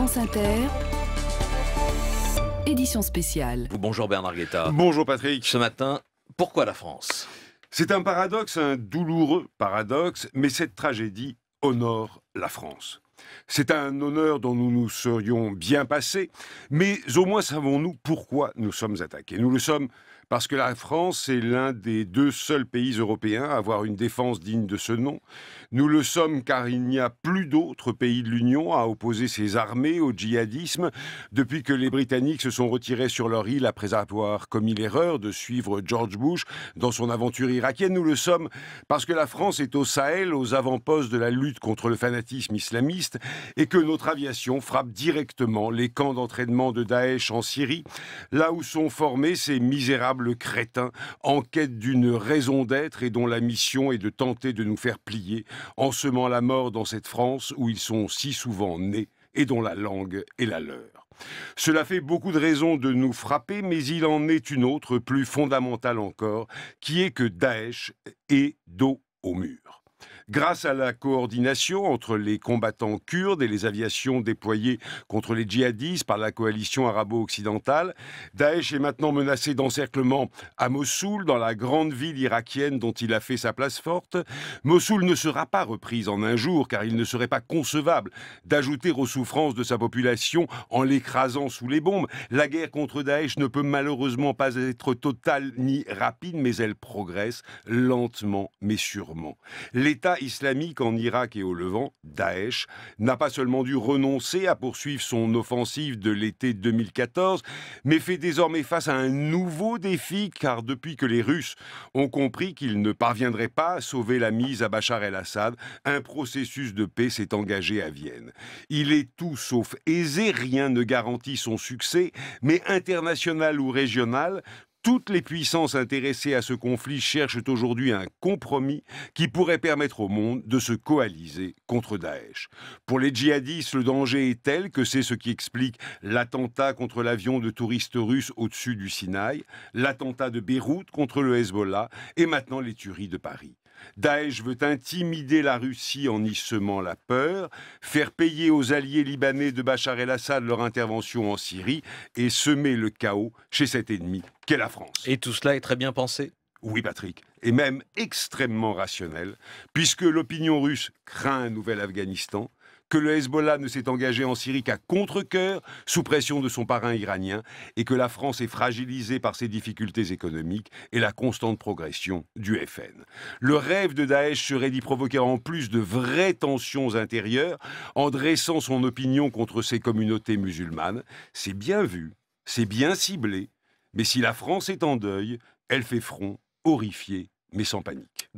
France Inter. Édition spéciale. Bonjour Bernard Guetta. Bonjour Patrick. Ce matin, pourquoi la France C'est un paradoxe, un douloureux paradoxe, mais cette tragédie honore la France. C'est un honneur dont nous nous serions bien passés, mais au moins savons-nous pourquoi nous sommes attaqués. Nous le sommes parce que la France est l'un des deux seuls pays européens à avoir une défense digne de ce nom. Nous le sommes car il n'y a plus d'autres pays de l'Union à opposer ses armées au djihadisme depuis que les Britanniques se sont retirés sur leur île après avoir commis l'erreur de suivre George Bush dans son aventure irakienne. Nous le sommes parce que la France est au Sahel, aux avant-postes de la lutte contre le fanatisme islamiste et que notre aviation frappe directement les camps d'entraînement de Daesh en Syrie, là où sont formés ces misérables crétins en quête d'une raison d'être et dont la mission est de tenter de nous faire plier en semant la mort dans cette France où ils sont si souvent nés et dont la langue est la leur. Cela fait beaucoup de raisons de nous frapper, mais il en est une autre, plus fondamentale encore, qui est que Daesh est dos au mur. Grâce à la coordination entre les combattants kurdes et les aviations déployées contre les djihadistes par la coalition arabo-occidentale, Daesh est maintenant menacé d'encerclement à Mossoul, dans la grande ville irakienne dont il a fait sa place forte. Mossoul ne sera pas reprise en un jour car il ne serait pas concevable d'ajouter aux souffrances de sa population en l'écrasant sous les bombes. La guerre contre Daesh ne peut malheureusement pas être totale ni rapide, mais elle progresse lentement mais sûrement. L'État islamique en Irak et au Levant, Daesh, n'a pas seulement dû renoncer à poursuivre son offensive de l'été 2014, mais fait désormais face à un nouveau défi, car depuis que les Russes ont compris qu'ils ne parviendraient pas à sauver la mise à Bachar el-Assad, un processus de paix s'est engagé à Vienne. Il est tout sauf aisé, rien ne garantit son succès, mais international ou régional, toutes les puissances intéressées à ce conflit cherchent aujourd'hui un compromis qui pourrait permettre au monde de se coaliser contre Daesh. Pour les djihadistes, le danger est tel que c'est ce qui explique l'attentat contre l'avion de touristes russes au-dessus du Sinaï, l'attentat de Beyrouth contre le Hezbollah et maintenant les tueries de Paris. Daesh veut intimider la Russie en y semant la peur, faire payer aux alliés libanais de Bachar el-Assad leur intervention en Syrie et semer le chaos chez cet ennemi qu'est la France. Et tout cela est très bien pensé Oui, Patrick, et même extrêmement rationnel, puisque l'opinion russe craint un nouvel Afghanistan, que le Hezbollah ne s'est engagé en Syrie qu'à contre-coeur, sous pression de son parrain iranien, et que la France est fragilisée par ses difficultés économiques et la constante progression du FN. Le rêve de Daesh serait d'y provoquer en plus de vraies tensions intérieures en dressant son opinion contre ses communautés musulmanes. C'est bien vu, c'est bien ciblé, mais si la France est en deuil, elle fait front, horrifiée, mais sans panique.